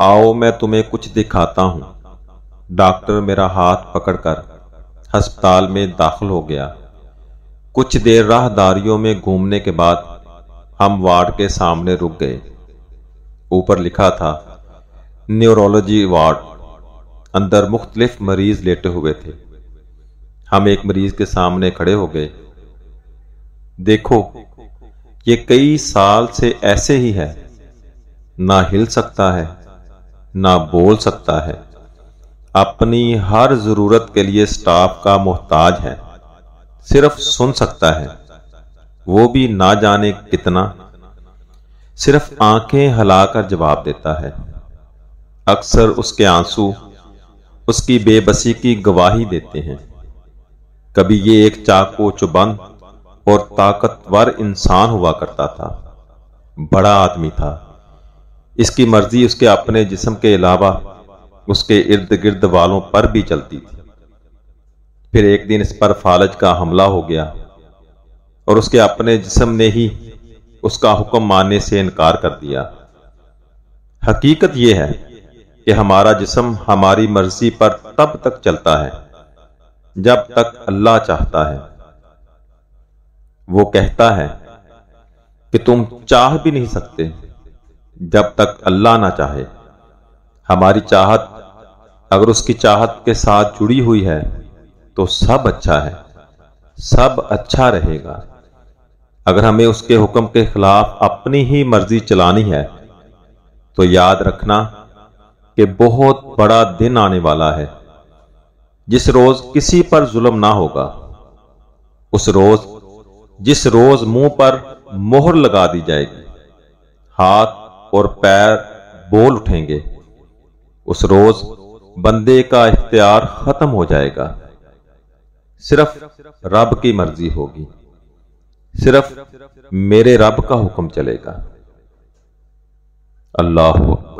आओ मैं तुम्हें कुछ दिखाता हूं डॉक्टर मेरा हाथ पकड़कर अस्पताल में दाखिल हो गया कुछ देर राहदारियों में घूमने के बाद हम वार्ड के सामने रुक गए ऊपर लिखा था न्यूरोलॉजी वार्ड अंदर मुख्तलिफ मरीज लेटे हुए थे हम एक मरीज के सामने खड़े हो गए देखो ये कई साल से ऐसे ही है ना हिल सकता है ना बोल सकता है अपनी हर जरूरत के लिए स्टाफ का मोहताज है सिर्फ सुन सकता है वो भी ना जाने कितना सिर्फ आंखें हिलाकर जवाब देता है अक्सर उसके आंसू उसकी बेबसी की गवाही देते हैं कभी ये एक चाकू चुबंद और ताकतवर इंसान हुआ करता था बड़ा आदमी था इसकी मर्जी उसके अपने जिस्म के अलावा उसके इर्द गिर्द वालों पर भी चलती थी फिर एक दिन इस पर फालज का हमला हो गया और उसके अपने जिस्म ने ही उसका हुक्म मानने से इनकार कर दिया हकीकत यह है कि हमारा जिस्म हमारी मर्जी पर तब तक चलता है जब तक अल्लाह चाहता है वो कहता है कि तुम चाह भी नहीं सकते जब तक अल्लाह ना चाहे हमारी चाहत अगर उसकी चाहत के साथ जुड़ी हुई है तो सब अच्छा है सब अच्छा रहेगा अगर हमें उसके हुक्म के खिलाफ अपनी ही मर्जी चलानी है तो याद रखना कि बहुत बड़ा दिन आने वाला है जिस रोज किसी पर जुल्म ना होगा उस रोज जिस रोज मुंह पर मोहर लगा दी जाएगी हाथ और पैर बोल उठेंगे उस रोज बंदे का इख्तियार खत्म हो जाएगा सिर्फ रब की मर्जी होगी सिर्फ मेरे रब का हुक्म चलेगा अल्लाह